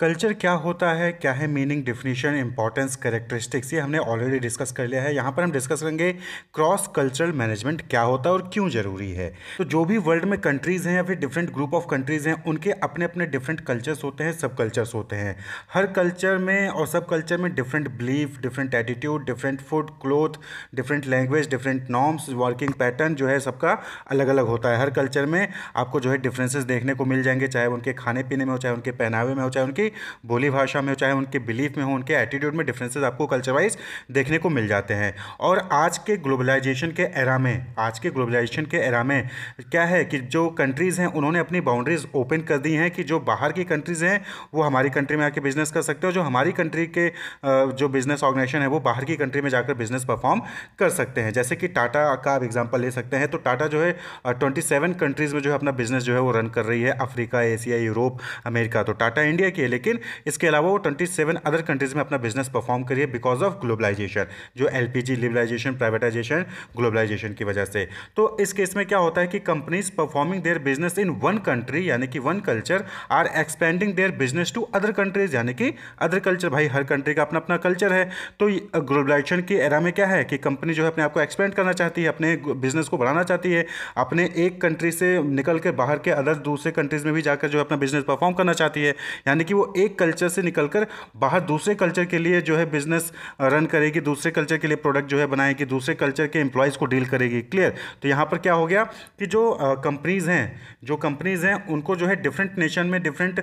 culture क्या होता है क्या है मीनिंग डिफिनीशन इंपॉर्टेंस करेक्टरिस्टिक्स ये हमने ऑलरेडी डिस्कस कर लिया है यहाँ पर हम डिस्कस करेंगे क्रॉस कल्चरल मैनेजमेंट क्या होता है और क्यों ज़रूरी है तो जो भी वर्ल्ड में कंट्रीज़ हैं या फिर डिफरेंट ग्रुप ऑफ कंट्रीज़ हैं उनके अपने अपने डिफरेंट कल्चर्स होते हैं सब कल्चर्स होते हैं हर कल्चर में और सब कल्चर में different belief different attitude different food cloth different language different norms working pattern जो है सबका अलग अलग होता है हर कल्चर में आपको जो है डिफरेंसेस देखने को मिल जाएंगे चाहे उनके खाने पीने में हो चाहे उनके पहनावे में हो चाहे उनके उनकी बोली भाषा में हो चाहे उनके बिलीफ में हो उनके एटीट्यूड में डिफरेंसेस आपको कल्चर वाइज देखने को मिल जाते हैं और आज के ग्लोबलाइजेशन के एरा में आज के ग्लोबलाइजेशन के एरा में क्या है कि जो कंट्रीज़ हैं उन्होंने अपनी बाउंड्रीज़ ओपन कर दी हैं कि जो बाहर की कंट्रीज़ हैं वो हमारी कंट्री में आके बिज़नेस कर सकते हो जो हमारी कंट्री के जो बिज़नेस ऑर्गेनाइजेशन है वो बाहर की कंट्री में जाकर बिज़नेस परफॉर्म कर सकते हैं जैसे कि टाटा का आप एग्जाम्पल ले सकते हैं तो टाटा जो है ट्वेंटी सेवन कंट्रीज़ में जो है अपना बिज़नेस जो है वो रन कर रही है अफ्रीका एशिया यूरोप अमेरिका तो टाटा इंडिया के लेकिन इसके अलावा वो ट्वेंटी सेवन अदर कंट्रीज़ में अपना बिजनेस परफॉर्म करिए बिकॉज ऑफ ग्लोबलाइजेशन जो L P G liberalization privatization globalization की वजह से तो इस केस में क्या होता है कि companies performing their business in one country यानी कि one culture are expanding their business to other countries यानी कि अदर कल्चर भाई हर कंट्री का अपना अपना कल्चर है तो ग्लोबलाइजेशन की एरा में क्या है कि कंपनी जो है अपने आप को एक्सपेंड करना चाहती है अपने बिजनेस को बढ़ाना चाहती है अपने एक कंट्री से निकल के बाहर के अदर दूसरे कंट्रीज़ में भी जाकर जो है अपना बिजनेस परफॉर्म करना चाहती है यानी कि वो एक कल्चर से निकलकर बाहर दूसरे कल्चर के लिए जो है बिजनेस रन करेगी दूसरे कल्चर के लिए प्रोडक्ट जो है बनाएगी दूसरे कल्चर के एम्प्लॉयज़ को डील करेगी क्लियर तो यहाँ पर क्या हो गया कि जो कंपनीज़ हैं जो कंपनीज़ हैं उनको जो है डिफरेंट नेशन में डिफरेंट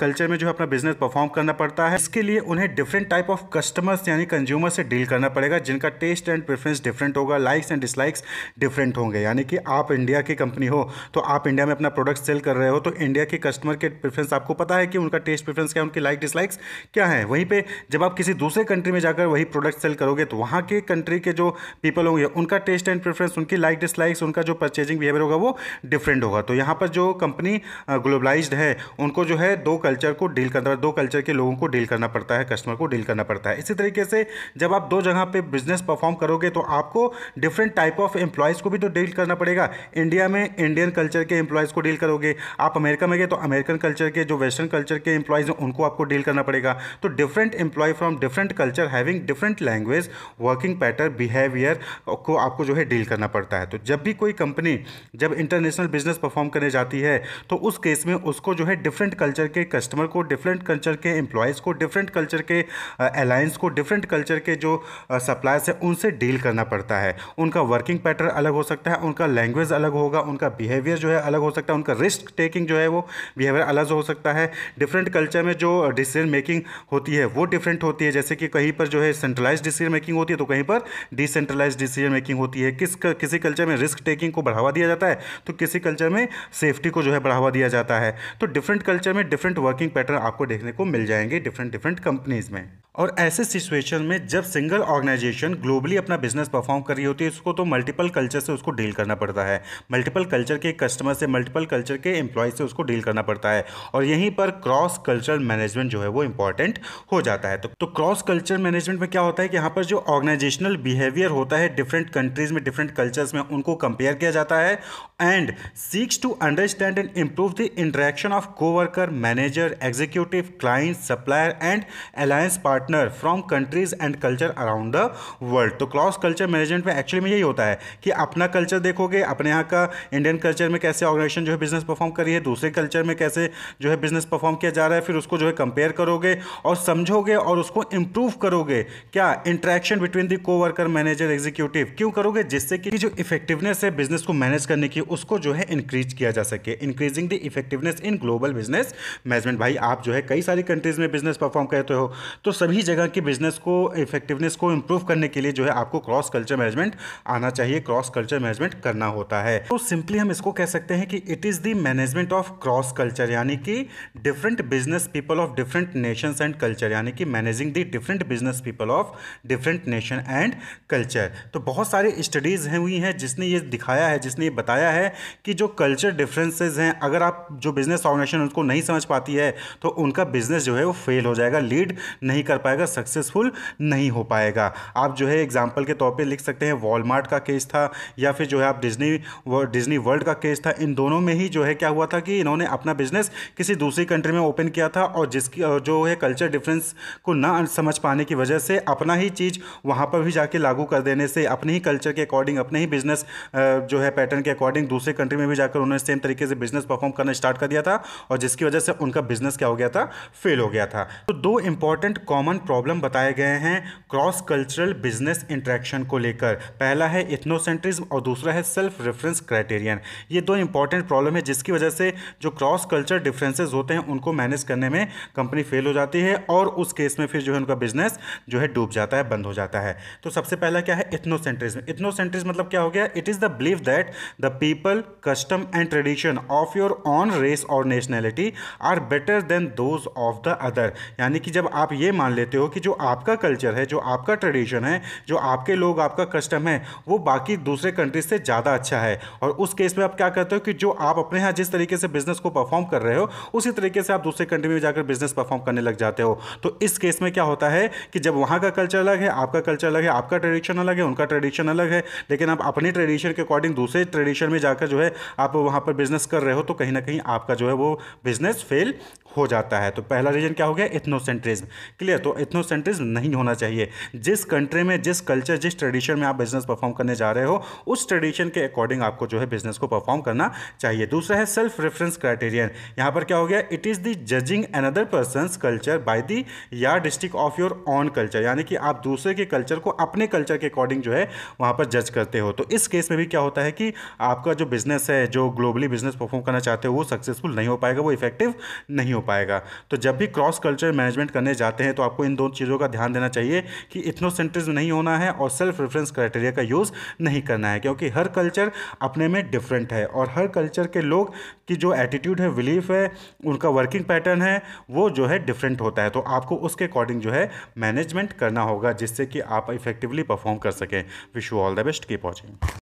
कल्चर में जो है अपना बिजनेस परफॉर्म करना पड़ता है इसके लिए उन्हें डिफरेंट टाइप ऑफ कस्टमर्स यानी कंज्यूमर से डील करना पड़ेगा जिनका टेस्ट एंड प्रेफरेंस डिफरेंट होगा लाइक्स एंड डिसलाइक्स डिफरेंट होंगे यानी कि आप इंडिया की कंपनी हो तो आप इंडिया में अपना प्रोडक्ट सेल कर रहे हो तो इंडिया के कस्टमर के प्रेफरेंस आपको पता है कि उनका टेस्ट प्रेफरेंस क्या है उनकी लाइक डिसलाइक्स क्या है वहीं पर जब आप किसी दूसरे कंट्री में जाकर वही प्रोडक्ट सेल करोगे तो वहाँ के कंट्री के जो पीपल होंगे उनका टेस्ट एंड प्रेफरेंस उनकी लाइक डिसलाइक्स उनका जो परचेजिंग बिहेवियर होगा वो डिफरेंट होगा तो यहाँ पर जो कंपनी ग्लोबलाइज्ड है उनको जो है दो कल्चर को डील करना दो कल्चर के लोगों को डील करना पड़ता है कस्टमर को डील करना पड़ता है इसी तरीके से जब आप दो जगह पे बिजनेस परफॉर्म करोगे तो आपको डिफरेंट टाइप ऑफ एम्प्लॉयज़ को भी तो डील करना पड़ेगा इंडिया में इंडियन कल्चर के एम्प्लॉयज़ को डील करोगे आप अमेरिका में गए तो अमेरिकन कल्चर के जो वेस्टर्न कल्चर के एम्प्लॉय एम्प्लॉयज़ हैं उनको आपको डील करना पड़ेगा तो different employee from different culture having different language working pattern behaviour को आपको जो है डील करना पड़ता है तो जब भी कोई कंपनी जब इंटरनेशनल बिजनेस परफॉर्म करने जाती है तो उस केस में उसको जो है डिफरेंट कल्चर के कस्टमर को डिफरेंट कल्चर के एम्प्लॉयज़ को डिफरेंट कल्चर के अलायंस को डिफरेंट कल्चर के जो सप्लायर्स हैं उनसे डील करना पड़ता है उनका वर्किंग पैटर्न अलग हो सकता है उनका लैंग्वेज अलग होगा उनका बिहेवियर जो है अलग हो सकता है उनका रिस्क टेकिंग जो है वो बिहेवियर अलग हो सकता है डिफरेंट कल्चर कल्चर में जो डिसीजन मेकिंग होती है वो डिफरेंट होती है जैसे कि कहीं पर जो है सेंट्रलाइज डिसीजन मेकिंग होती है तो कहीं पर डिसेंट्रलाइज डिसीजन मेकिंग होती है किस किसी कल्चर में रिस्क टेकिंग को बढ़ावा दिया जाता है तो किसी कल्चर में सेफ्टी को जो है बढ़ावा दिया जाता है तो डिफरेंट कल्चर में डिफरेंट वर्किंग पैटर्न आपको देखने को मिल जाएंगे डिफरेंट डिफरेंट कंपनीज़ में और ऐसे सिचुएशन में जब सिंगल ऑर्गेनाइजेशन ग्लोबली अपना बिजनेस परफॉर्म कर रही होती है उसको तो मल्टीपल कल्चर से उसको डील करना पड़ता है मल्टीपल कल्चर के कस्टमर से मल्टीपल कल्चर के एम्प्लॉय से उसको डील करना पड़ता है और यहीं पर क्रॉस कल्चरल मैनेजमेंट जो है वो इंपॉर्टेंट हो जाता है तो, क्रॉस कल्चर मैनेजमेंट में क्या होता है कि यहाँ पर जो ऑर्गेनाइजेशनल बिहेवियर होता है डिफरेंट कंट्रीज में डिफरेंट कल्चर्स में उनको कंपेयर किया जाता है and seeks to understand and improve the interaction of coworker manager executive client supplier and alliance partner partner from countries and culture around the world तो cross culture management में actually में यही होता है कि अपना कल्चर देखोगे अपने यहाँ का इंडियन कल्चर में कैसे ऑर्गेनाइजेशन जो है बिजनेस परफॉर्म करी है दूसरे कल्चर में कैसे जो है बिजनेस परफॉर्म किया जा रहा है फिर उसको जो है कंपेयर करोगे और समझोगे और उसको इंप्रूव करोगे क्या इंट्रैक्शन बिटवीन दी को वर्कर मैनेजर एग्जीक्यूटिव क्यों करोगे जिससे कि जो इफेक्टिवनेस है बिजनेस को मैनेज करने की उसको जो है इंक्रीज किया जा सके increasing the effectiveness in global business management भाई आप जो है कई सारी कंट्रीज में बिजनेस परफॉर्म करते हो तो सभी सभी जगह के बिजनेस को इफेक्टिवनेस को इम्प्रूव करने के लिए जो है आपको क्रॉस कल्चर मैनेजमेंट आना चाहिए क्रॉस कल्चर मैनेजमेंट करना होता है तो सिंपली हम इसको कह सकते हैं कि it is the management of cross culture यानी कि different business people of different nations and culture यानी कि managing the different business people of different nation and culture तो बहुत सारी स्टडीज़ हैं हुई हैं जिसने ये दिखाया है जिसने ये बताया है कि जो कल्चर डिफरेंसेज हैं अगर आप जो बिजनेस ऑर्गेनाइजेशन उसको नहीं समझ पाती है तो उनका बिजनेस जो है वो फेल हो जाएगा लीड नहीं कर पाएगा सक्सेसफुल नहीं हो पाएगा आप जो है एग्जाम्पल के तौर पर लिख सकते हैं वॉलमार्ट का केस था या फिर जो है आप डिजनी डिजनी वर्ल्ड का केस था इन दोनों में ही जो है क्या हुआ था कि इन्होंने अपना बिजनेस किसी दूसरी कंट्री में ओपन किया था और जिसकी जो है कल्चर डिफरेंस को ना समझ पाने की वजह से अपना ही चीज़ वहाँ पर भी जाके लागू कर देने से अपने ही कल्चर के अकॉर्डिंग अपने ही बिजनेस जो है पैटर्न के अकॉर्डिंग दूसरे कंट्री में भी जाकर उन्होंने सेम तरीके से बिजनेस परफॉर्म करना स्टार्ट कर दिया था और जिसकी वजह से उनका बिजनेस क्या हो गया था फेल हो गया था तो दो इंपॉर्टेंट कॉमन कॉमन प्रॉब्लम बताए गए हैं क्रॉस कल्चरल बिजनेस इंट्रैक्शन को लेकर पहला है इथनोसेंट्रिज्म और दूसरा है सेल्फ रेफरेंस क्राइटेरियन ये दो इंपॉर्टेंट प्रॉब्लम है जिसकी वजह से जो क्रॉस कल्चर डिफरेंसेज होते हैं उनको मैनेज करने में कंपनी फेल हो जाती है और उस केस में फिर जो है उनका बिजनेस जो है डूब जाता है बंद हो जाता है तो सबसे पहला क्या है इथनोसेंट्रिज्म इथनोसेंट्रिज्म मतलब क्या हो गया it is the believe that the people custom and tradition of your own race और nationality are better than those of the other यानी कि जब आप ये मान लेते हो कि जो आपका कल्चर है जो आपका ट्रेडिशन है जो आपके लोग आपका कस्टम है वो बाकी दूसरे कंट्रीज से ज़्यादा अच्छा है और उस केस में आप क्या करते हो कि जो आप अपने यहाँ जिस तरीके से बिजनेस को परफॉर्म कर रहे हो उसी तरीके से आप दूसरे कंट्री में जाकर बिजनेस परफॉर्म करने लग जाते हो तो इस केस में क्या होता है कि जब वहाँ का कल्चर अलग है आपका कल्चर अलग है आपका ट्रेडिशन अलग है उनका ट्रेडिशन अलग है लेकिन आप अपने ट्रेडिशन के अकॉर्डिंग दूसरे ट्रेडिशन में जाकर जो है आप वहाँ पर बिजनेस कर रहे हो तो कहीं ना कहीं आपका जो है वो बिजनेस फेल हो जाता है तो पहला रीजन क्या हो गया इथनोसेंट्रिज्म क्लियर तो तो एथनोसेंट्रिज्म नहीं होना चाहिए जिस कंट्री में जिस कल्चर जिस ट्रेडिशन में आप बिजनेस परफॉर्म करने जा रहे हो उस ट्रेडिशन के अकॉर्डिंग आपको जो है बिजनेस को परफॉर्म करना चाहिए दूसरा है सेल्फ रेफरेंस क्राइटेरियन यहाँ पर क्या हो गया it is the judging another person culture by the या district of your own culture यानी कि आप दूसरे के कल्चर को अपने कल्चर के अकॉर्डिंग जो है वहाँ पर जज करते हो तो इस केस में भी क्या होता है कि आपका जो बिजनेस है जो ग्लोबली बिजनेस परफॉर्म करना चाहते हो वो सक्सेसफुल नहीं हो पाएगा वो इफेक्टिव नहीं हो पाएगा तो जब भी क्रॉस कल्चर मैनेजमेंट करने जाते हैं तो आपको आपको इन दो चीज़ों का ध्यान देना चाहिए कि इथनोसेंट्रिज्म नहीं होना है और सेल्फ रेफरेंस क्राइटेरिया का यूज़ नहीं करना है क्योंकि हर कल्चर अपने में डिफरेंट है और हर कल्चर के लोग की जो एटीट्यूड है बिलीफ है उनका वर्किंग पैटर्न है वो जो है डिफरेंट होता है तो आपको उसके अकॉर्डिंग जो है मैनेजमेंट करना होगा जिससे कि आप इफेक्टिवली परफॉर्म कर सकें wish you all the best keep watching